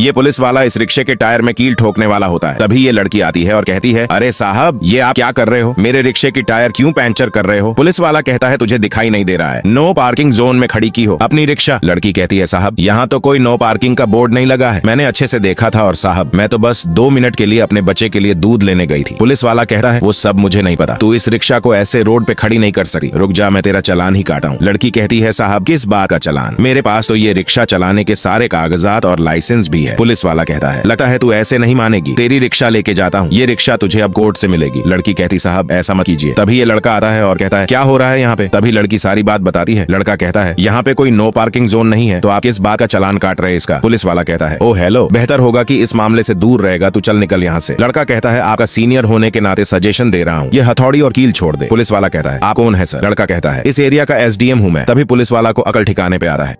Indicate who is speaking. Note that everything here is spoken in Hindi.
Speaker 1: ये पुलिस वाला इस रिक्शे के टायर में कील ठोकने वाला होता है तभी ये लड़की आती है और कहती है अरे साहब ये आप क्या कर रहे हो मेरे रिक्शे की टायर क्यों पंचर कर रहे हो पुलिस वाला कहता है तुझे दिखाई नहीं दे रहा है नो पार्किंग जोन में खड़ी की हो अपनी रिक्शा लड़की कहती है साहब यहाँ तो कोई नो पार्किंग का बोर्ड नहीं लगा है मैंने अच्छे से देखा था और साहब मैं तो बस दो मिनट के लिए अपने बच्चे के लिए दूध लेने गई थी पुलिस वाला कहता है वो सब मुझे नहीं पता तू इस रिक्शा को ऐसे रोड पे खड़ी नहीं कर सकती रुक जा मैं तेरा चलान ही काटा हूँ लड़की कहती है साहब किस बात का चलान मेरे पास तो ये रिक्शा चलाने के सारे कागजात और लाइसेंस भी है पुलिस वाला कहता है लगता है तू ऐसे नहीं मानेगी तेरी रिक्शा लेके जाता हूँ ये रिक्शा तुझे अब कोर्ट से मिलेगी लड़की कहती साहब ऐसा मत कीजिए तभी ये लड़का आता है और कहता है क्या हो रहा है यहाँ पे तभी लड़की सारी बात बताती है लड़का कहता है यहाँ पे कोई नो पार्किंग जोन नहीं है तो आप किस बात का चलान काट रहे इसका पुलिस वाला कहता है ओ हेलो बेहतर होगा की इस मामले ऐसी दूर रहेगा तू चल निकल यहाँ ऐसी लड़का कहता है आपका सीनियर होने के नाते सजेशन दे रहा हूँ ये हथौड़ी और कील छोड़ दे पुलिस वाला कहता है आप कौन है सर लड़का कहता है इस एरिया का एसडीएम हूँ मैं तभी पुलिस वाला को अकल ठिकाने पे आ रहा है